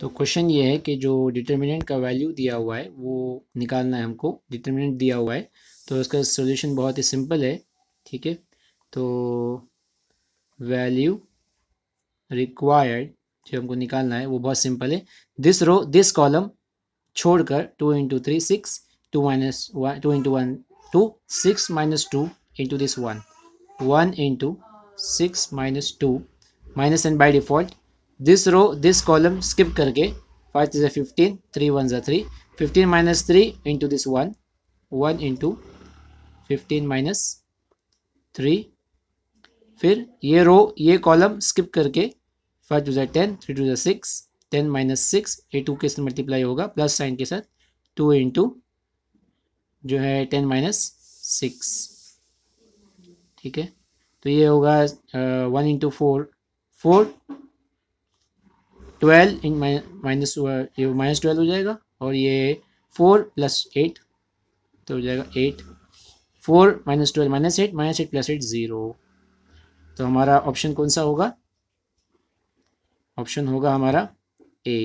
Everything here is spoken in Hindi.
तो क्वेश्चन ये है कि जो डिटर्मिनेंट का वैल्यू दिया हुआ है वो निकालना है हमको डिटर्मिनेंट दिया हुआ है तो इसका सोल्यूशन बहुत ही सिंपल है ठीक है तो वैल्यू रिक्वायर्ड जो हमको निकालना है वो बहुत सिंपल है दिस रो दिस कॉलम छोड़कर two into three six two minus one two into one two six minus two into this one one into six minus two minus N by default this row this column skip करके five three fifteen three one ज़ा three fifteen minus three into this one one into fifteen minus three फिर ये रो ये कॉलम स्किप करके फाइव टू जै टेन थ्री टू जै six ten minus six A two के साथ मल्टीप्लाई होगा प्लस साइन के साथ टू इंटू जो है टेन माइनस सिक्स ठीक है तो ये होगा one into four four twelve इन माइनस ये माइनस ट्वेल्व हो जाएगा और ये फोर प्लस एट तो हो जाएगा eight four minus twelve minus eight minus eight plus eight zero तो हमारा ऑप्शन कौन सा होगा ऑप्शन होगा हमारा ए